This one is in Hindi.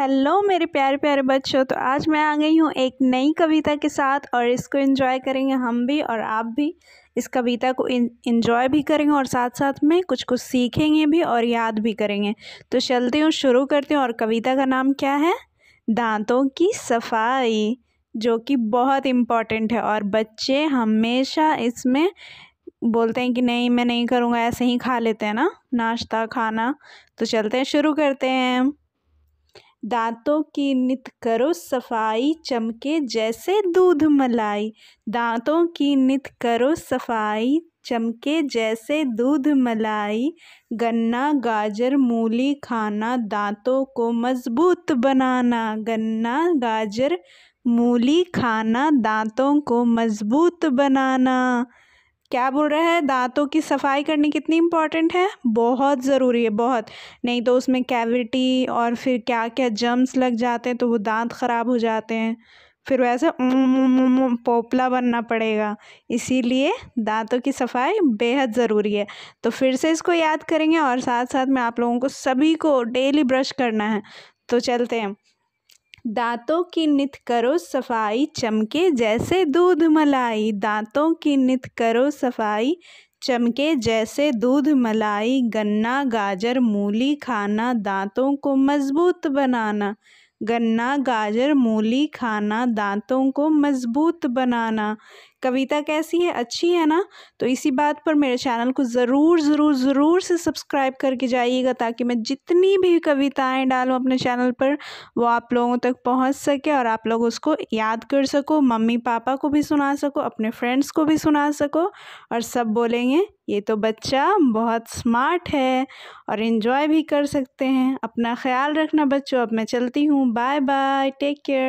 हेलो मेरे प्यारे प्यारे बच्चों तो आज मैं आ गई हूँ एक नई कविता के साथ और इसको एंजॉय करेंगे हम भी और आप भी इस कविता को एंजॉय भी करेंगे और साथ साथ में कुछ कुछ सीखेंगे भी और याद भी करेंगे तो चलते हूँ शुरू करते हूँ और कविता का नाम क्या है दांतों की सफाई जो कि बहुत इम्पॉर्टेंट है और बच्चे हमेशा इसमें बोलते हैं कि नहीं मैं नहीं करूँगा ऐसे ही खा लेते हैं ना नाश्ता खाना तो चलते हैं शुरू करते हैं दांतों की नित करो सफाई चमके जैसे दूध मलाई दांतों की नित करो सफाई चमके जैसे दूध मलाई गन्ना गाजर मूली खाना दांतों को मजबूत बनाना गन्ना गाजर मूली खाना दांतों को मजबूत बनाना क्या बोल रहा है दांतों की सफाई करनी कितनी इम्पॉर्टेंट है बहुत ज़रूरी है बहुत नहीं तो उसमें कैविटी और फिर क्या क्या जम्स लग जाते हैं तो वो दांत ख़राब हो जाते हैं फिर वैसे पोपला बनना पड़ेगा इसीलिए दांतों की सफाई बेहद ज़रूरी है तो फिर से इसको याद करेंगे और साथ साथ में आप लोगों को सभी को डेली ब्रश करना है तो चलते हैं दांतों की नित करो सफाई चमके जैसे दूध मलाई दांतों की नित करो सफाई चमके जैसे दूध मलाई गन्ना गाजर मूली खाना दांतों को मजबूत बनाना गन्ना गाजर मूली खाना दांतों को मजबूत बनाना कविता कैसी है अच्छी है ना तो इसी बात पर मेरे चैनल को ज़रूर ज़रूर ज़रूर से सब्सक्राइब करके जाइएगा ताकि मैं जितनी भी कविताएं डालूँ अपने चैनल पर वो आप लोगों तक पहुंच सके और आप लोग उसको याद कर सको मम्मी पापा को भी सुना सको अपने फ्रेंड्स को भी सुना सको और सब बोलेंगे ये तो बच्चा बहुत स्मार्ट है और इन्जॉय भी कर सकते हैं अपना ख्याल रखना बच्चों अब मैं चलती हूँ बाय बाय टेक केयर